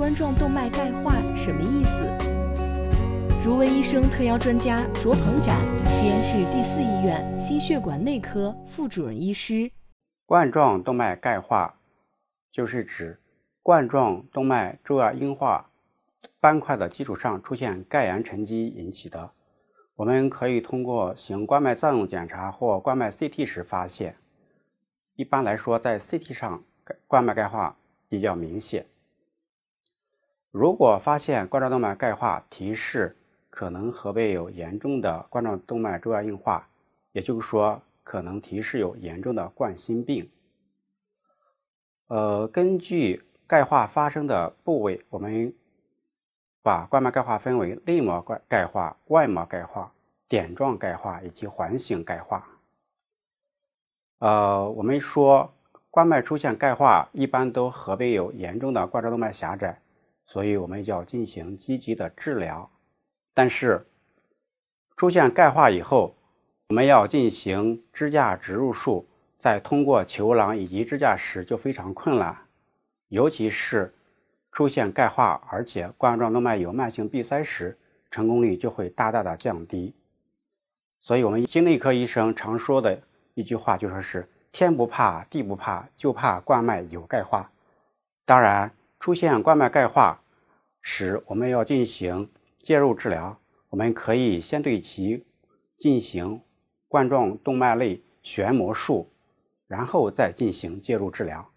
冠状动脉钙化什么意思？如闻医生特邀专家卓鹏展，西安市第四医院心血管内科副主任医师。冠状动脉钙化就是指冠状动脉粥样硬化斑块的基础上出现钙盐沉积引起的。我们可以通过行冠脉造影检查或冠脉 CT 时发现。一般来说，在 CT 上冠脉钙化比较明显。如果发现冠状动脉钙化，提示可能合并有严重的冠状动脉粥样硬化，也就是说，可能提示有严重的冠心病。呃，根据钙化发生的部位，我们把冠脉钙化分为内膜钙钙化、外膜钙化、点状钙化以及环形钙化。呃，我们说冠脉出现钙化，一般都合并有严重的冠状动脉狭窄。所以我们要进行积极的治疗，但是出现钙化以后，我们要进行支架植入术，在通过球囊以及支架时就非常困难，尤其是出现钙化，而且冠状动脉有慢性闭塞时，成功率就会大大的降低。所以，我们心内科医生常说的一句话就说是：天不怕地不怕，就怕冠脉有钙化。当然，出现冠脉钙化。时，我们要进行介入治疗。我们可以先对其进行冠状动脉内旋磨术，然后再进行介入治疗。